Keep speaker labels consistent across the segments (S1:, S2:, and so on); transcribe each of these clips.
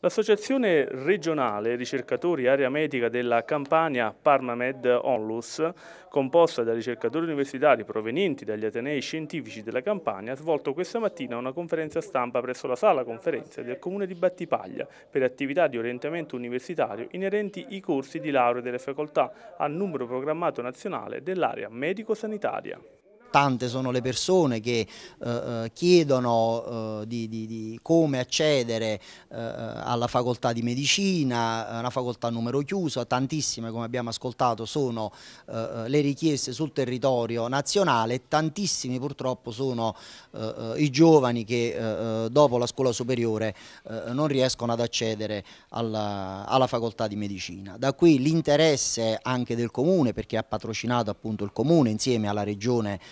S1: L'associazione regionale ricercatori area medica della Campania Parmamed Onlus, composta da ricercatori universitari provenienti dagli atenei scientifici della Campania, ha svolto questa mattina una conferenza stampa presso la sala conferenze del comune di Battipaglia per attività di orientamento universitario inerenti i corsi di laurea delle facoltà al numero programmato nazionale dell'area medico-sanitaria
S2: tante sono le persone che eh, eh, chiedono eh, di, di, di, come accedere eh, alla facoltà di medicina, eh, una facoltà a numero chiuso, tantissime come abbiamo ascoltato sono eh, le richieste sul territorio nazionale, tantissimi purtroppo sono i giovani che dopo la scuola superiore non riescono ad accedere alla, alla facoltà di medicina. Da qui l'interesse anche del comune perché ha patrocinato appunto il comune insieme alla regione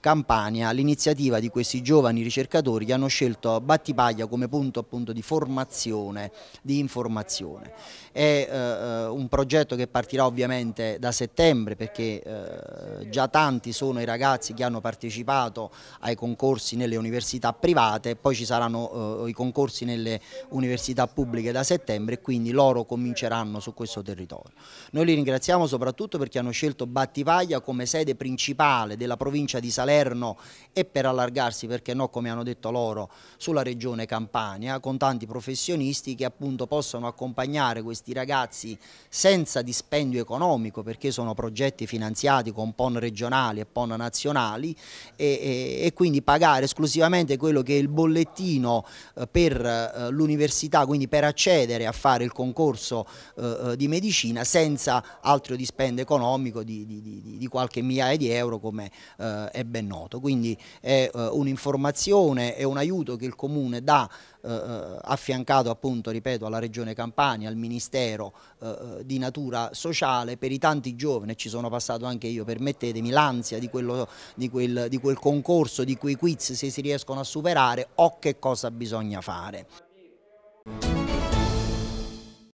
S2: Campania, l'iniziativa di questi giovani ricercatori che hanno scelto Battipaglia come punto appunto di formazione, di informazione. È eh, eh, un progetto che partirà ovviamente da settembre perché eh, già tanti sono i ragazzi che hanno partecipato ai concorsi nelle università private, poi ci saranno eh, i concorsi nelle università pubbliche da settembre e quindi loro cominceranno su questo territorio. Noi li ringraziamo soprattutto perché hanno scelto Battipaglia come sede principale della provincia di Salerno Salerno e per allargarsi, perché no, come hanno detto loro, sulla regione Campania, con tanti professionisti che appunto possono accompagnare questi ragazzi senza dispendio economico, perché sono progetti finanziati con PON regionali e PON nazionali e, e, e quindi pagare esclusivamente quello che è il bollettino eh, per eh, l'università, quindi per accedere a fare il concorso eh, di medicina senza altro dispendio economico di, di, di, di qualche migliaia di euro come è ben ben noto, quindi è eh, un'informazione e un aiuto che il Comune dà eh, eh, affiancato appunto, ripeto, alla Regione Campania, al Ministero eh, eh di natura sociale per i tanti giovani, ci sono passato anche io, permettetemi, l'ansia di, di, di quel concorso, di quei quiz, se si riescono a superare o che cosa bisogna fare.